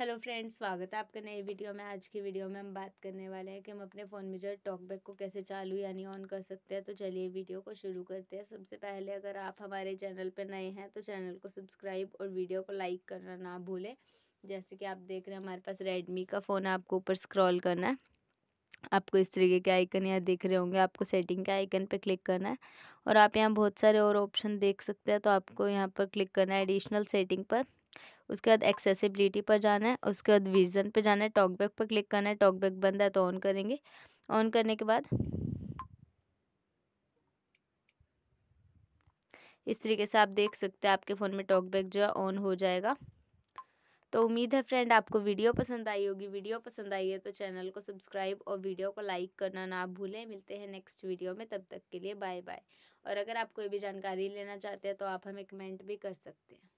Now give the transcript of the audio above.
hello friends स्वागत है आपका नई वीडियो में आज की वीडियो में हम बात करने वाले हैं कि हम अपने फ़ोन में जो टॉकबैक को कैसे चालू यानी ऑन कर सकते हैं तो चलिए वीडियो को शुरू करते हैं सबसे पहले अगर आप हमारे चैनल पर नए हैं तो चैनल को सब्सक्राइब और वीडियो को लाइक करना ना भूलें जैसे कि आप देख रहे हैं हमारे पास रेडमी का फ़ोन है आपको ऊपर स्क्रॉल करना है आपको इस तरीके के आइकन यहाँ देख रहे होंगे आपको सेटिंग के आइकन पर क्लिक करना है और आप यहाँ बहुत सारे और ऑप्शन देख सकते हैं तो आपको यहाँ पर क्लिक करना है एडिशनल सेटिंग पर उसके बाद एक्सेसिबिलिटी पर जाना है उसके बाद विज़न पर जाना है टॉकबैक पर क्लिक करना है टॉकबैक बंद है तो ऑन करेंगे ऑन करने के बाद इस तरीके से आप देख सकते हैं आपके फ़ोन में टॉकबैक जो है ऑन हो जाएगा तो उम्मीद है फ्रेंड आपको वीडियो पसंद आई होगी वीडियो पसंद आई है तो चैनल को सब्सक्राइब और वीडियो को लाइक करना ना भूलें मिलते हैं नेक्स्ट वीडियो में तब तक के लिए बाय बाय और अगर आप कोई भी जानकारी लेना चाहते हैं तो आप हमें कमेंट भी कर सकते हैं